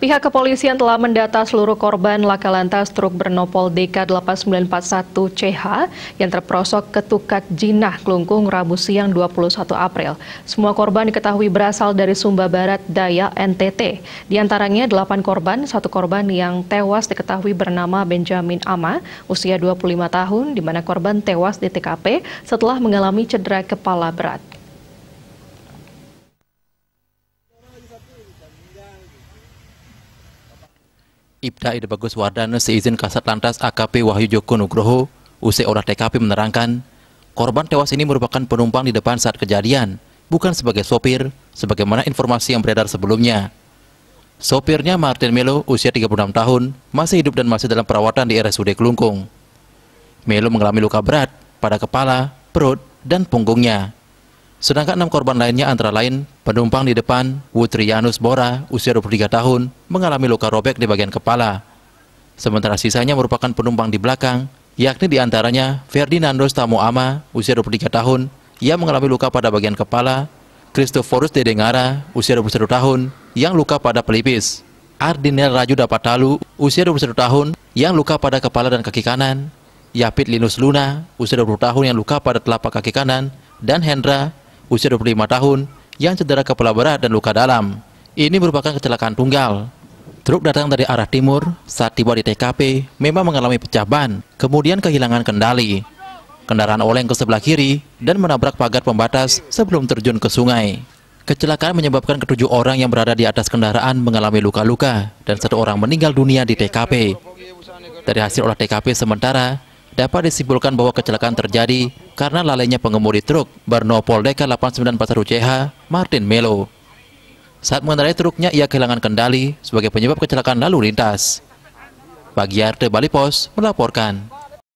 Pihak kepolisian telah mendata seluruh korban laka lantas truk bernopol DK 8941 CH yang terprosok ke Tukat Jinah, Kelungkung, Rabu siang 21 April. Semua korban diketahui berasal dari Sumba Barat, Daya, NTT. Di antaranya 8 korban, satu korban yang tewas diketahui bernama Benjamin Ama, usia 25 tahun, di mana korban tewas di TKP setelah mengalami cedera kepala berat. Ibda Ida Bagus Wardana seizin Kasat Lantas AKP Wahyu Joko Nugroho usai olah TKP menerangkan korban tewas ini merupakan penumpang di depan saat kejadian bukan sebagai sopir sebagaimana informasi yang beredar sebelumnya. Sopirnya Martin Melo usia 36 tahun masih hidup dan masih dalam perawatan di RSUD Kelungkung. Melo mengalami luka berat pada kepala, perut, dan punggungnya. Sedangkan enam korban lainnya antara lain penumpang di depan Wutrianus Bora usia 23 tahun mengalami luka robek di bagian kepala. Sementara sisanya merupakan penumpang di belakang yakni di antaranya Ferdinando Tamuama usia 23 tahun yang mengalami luka pada bagian kepala, Christophorus Dedengara usia 21 tahun yang luka pada pelipis, Ardinel Raju Dapatalu usia 21 tahun yang luka pada kepala dan kaki kanan, Yapit Linus Luna, usia 20 tahun yang luka pada telapak kaki kanan, dan Hendra, usia 25 tahun yang cedera kepala berat dan luka dalam. Ini merupakan kecelakaan tunggal. Truk datang dari arah timur, saat tiba di TKP memang mengalami pecah ban, kemudian kehilangan kendali. Kendaraan oleng ke sebelah kiri dan menabrak pagar pembatas sebelum terjun ke sungai. Kecelakaan menyebabkan ketujuh orang yang berada di atas kendaraan mengalami luka-luka dan satu orang meninggal dunia di TKP. Dari hasil olah TKP sementara, dapat disimpulkan bahwa kecelakaan terjadi karena lalainya pengemudi truk bernopol Poldeka 89 Pasar UCH, Martin Melo. Saat mengendarai truknya, ia kehilangan kendali sebagai penyebab kecelakaan lalu lintas. Bagiarte Bali Pos melaporkan.